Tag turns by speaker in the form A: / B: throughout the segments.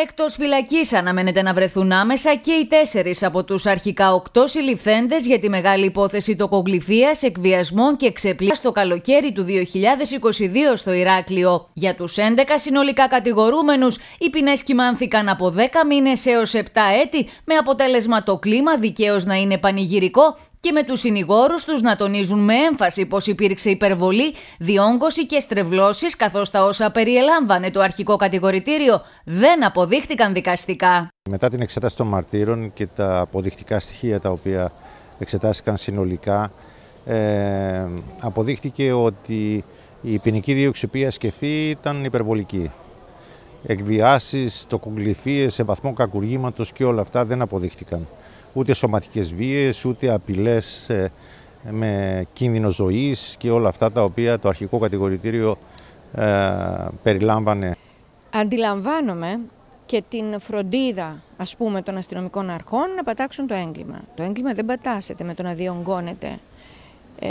A: Εκτός φυλακής αναμένεται να βρεθούν άμεσα και οι τέσσερις από τους αρχικά οκτώ συλληφθέντες για τη μεγάλη υπόθεση τοκογλυφίας, εκβιασμών και ξεπλήρωση στο καλοκαίρι του 2022 στο Ηράκλειο. Για τους 11 συνολικά κατηγορούμενους, οι ποινές κοιμάνθηκαν από 10 μήνες έως 7 έτη, με αποτέλεσμα το κλίμα δικαίως να είναι πανηγυρικό και με τους συνηγόρους τους να τονίζουν με έμφαση πως υπήρξε υπερβολή, διόγκωση και στρεβλώσεις καθώς τα όσα περιελάμβανε το αρχικό κατηγορητήριο δεν αποδείχτηκαν δικαστικά.
B: Μετά την εξέταση των μαρτύρων και τα αποδεικτικά στοιχεία τα οποία εξετάστηκαν συνολικά ε, αποδείχτηκε ότι η ποινική δίωξη που ήταν υπερβολική. Εκβιάσεις, τοκογλυφίες σε βαθμό κακουργήματος και όλα αυτά δεν αποδείχτηκαν ούτε σωματικές βίες, ούτε απειλές ε, με κίνδυνο ζωής και όλα αυτά τα οποία το αρχικό κατηγορητήριο ε, περιλάμβανε.
C: Αντιλαμβάνομαι και την φροντίδα ας πούμε των αστυνομικών αρχών να πατάξουν το έγκλημα. Το έγκλημα δεν πατάσεται με το να διονγκώνεται ε,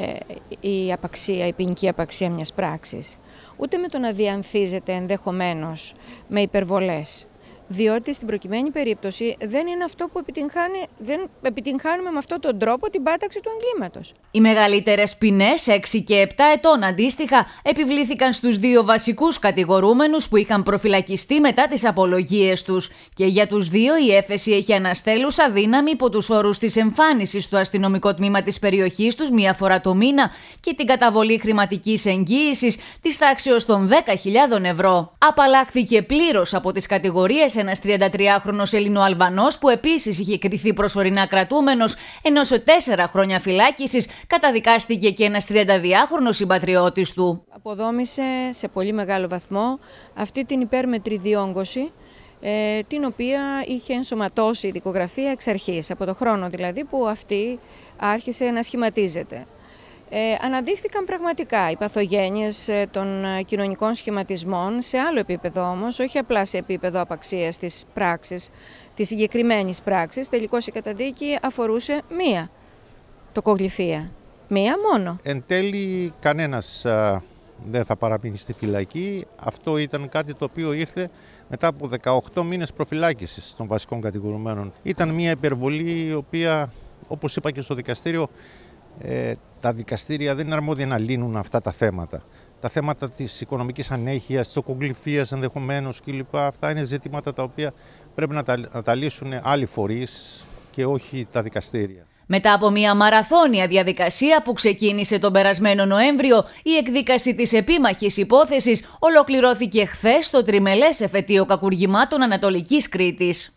C: η απαξία, η ποινική απαξία μιας πράξης, ούτε με το να διανθίζεται ενδεχομένως με υπερβολές. Διότι στην προκειμένη περίπτωση δεν είναι αυτό που επιτυγχάνει, δεν επιτυγχάνουμε με αυτόν τον τρόπο την πάταξη του εγκλήματος.
A: Οι μεγαλύτερες ποινές, 6 και 7 ετών αντίστοιχα, επιβλήθηκαν στους δύο βασικούς κατηγορούμενους που είχαν προφυλακιστεί μετά τις απολογίες τους. Και για τους δύο η έφεση έχει αναστέλουσα δύναμη υπό τους όρους της εμφάνισης στο αστυνομικό τμήμα της περιοχής τους μία φορά το μήνα και την καταβολή χρηματικής εγγύησης της τάξεω των 10.000 ευρώ. Απαλλάχθηκε πλήρως από τις κατηγορίες ένα 33χρονο Ελληνοαλβανό που επίσης είχε κρυθεί προσωρινά κρατούμενος, ενώ σε τέσσερα χρόνια φυλάκισης καταδικάστηκε και ένας 32χρονο συμπατριώτης
C: του. Αποδόμησε σε πολύ μεγάλο βαθμό αυτή την υπέρμετρη διόγκωση ε, την οποία είχε ενσωματώσει η δικογραφία εξ αρχής, από το χρόνο δηλαδή που αυτή άρχισε να σχηματίζεται. Ε, αναδείχθηκαν πραγματικά οι παθογένειες ε, των ε, κοινωνικών σχηματισμών σε άλλο επίπεδο όμως, όχι απλά σε επίπεδο απαξίας της πράξης, της συγκεκριμένης πράξης. Τελικώς η καταδίκη αφορούσε μία τοκογλυφία. Μία μόνο.
B: Εν τέλει κανένας δεν θα παραμείνει στη φυλακή. Αυτό ήταν κάτι το οποίο ήρθε μετά από 18 μήνες προφυλάκησης των βασικών κατηγορουμένων. Ήταν μια υπερβολή η οποία, όπως είπα και στο δικαστήριο, ε, τα δικαστήρια δεν είναι αρμόδια να λύνουν αυτά τα θέματα. Τα θέματα της οικονομικής ανέχειας, της οκογκληφία ενδεχομένως κλπ. Αυτά είναι ζητήματα τα οποία πρέπει να τα, λύσουν άλλοι φορείς και όχι τα δικαστήρια.
A: Μετά από μια μαραθώνια διαδικασία που ξεκίνησε τον περασμένο Νοέμβριο, η εκδίκαση της επίμαχης υπόθεσης ολοκληρώθηκε χθες στο τριμελές εφετείο κακουργημάτων Ανατολικής Κρήτης.